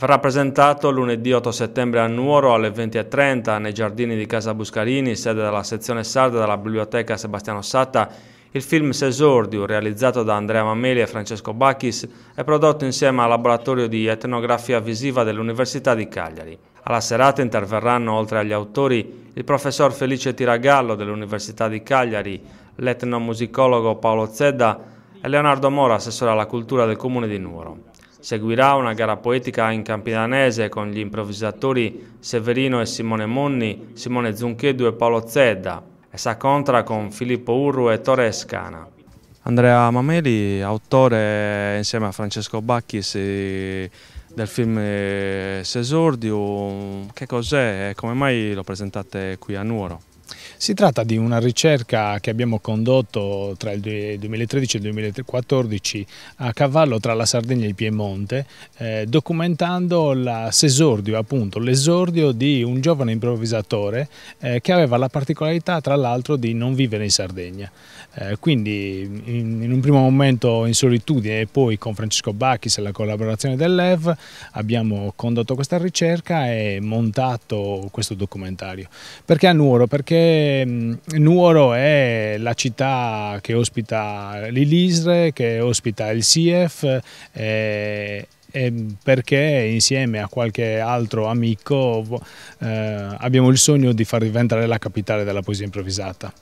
Verrà presentato lunedì 8 settembre a Nuoro alle 20.30 nei giardini di Casa Buscarini, sede della sezione sarda della Biblioteca Sebastiano Satta, il film Sesordio, realizzato da Andrea Mameli e Francesco Bacchis, è prodotto insieme al laboratorio di etnografia visiva dell'Università di Cagliari. Alla serata interverranno, oltre agli autori, il professor Felice Tiragallo dell'Università di Cagliari, l'etnomusicologo Paolo Zedda e Leonardo Mora, assessore alla cultura del comune di Nuoro. Seguirà una gara poetica in campidanese con gli improvvisatori Severino e Simone Monni, Simone Zunchedu e Paolo Zedda e s'accontra con Filippo Urru e Torre Escana. Andrea Mameli, autore insieme a Francesco Bacchis del film eh, Sesordio, che cos'è e come mai lo presentate qui a Nuoro? Si tratta di una ricerca che abbiamo condotto tra il 2013 e il 2014 a cavallo tra la Sardegna e il Piemonte, eh, documentando l'esordio di un giovane improvvisatore eh, che aveva la particolarità tra l'altro di non vivere in Sardegna. Eh, quindi in, in, un primo momento in solitudine e poi con Francesco Bacchis e la collaborazione dell'EV abbiamo condotto questa ricerca e montato questo documentario. Perché a Nuoro? Perché Ehm, Nuoro è la città che ospita l'Ilisre, che ospita il SIEF eh, perché insieme a qualche altro amico eh, abbiamo il sogno di far diventare la capitale della poesia improvvisata.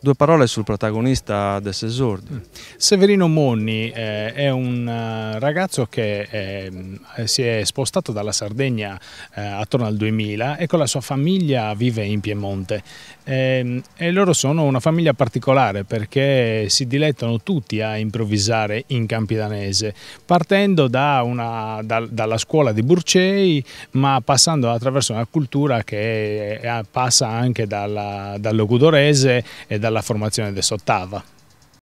Due parole sul protagonista del Sesordio. Mm. Severino Monni eh, è un eh, ragazzo che eh, si è spostato dalla Sardegna eh, attorno al 2000 e con la sua famiglia vive in Piemonte. Eh, e loro sono una famiglia particolare perché si dilettano tutti a improvvisare in Campidanese, partendo da una, da, dalla scuola di Burcei ma passando attraverso una cultura che eh, passa anche dalla, dal Logudorese e dal dalla formazione del Sottava.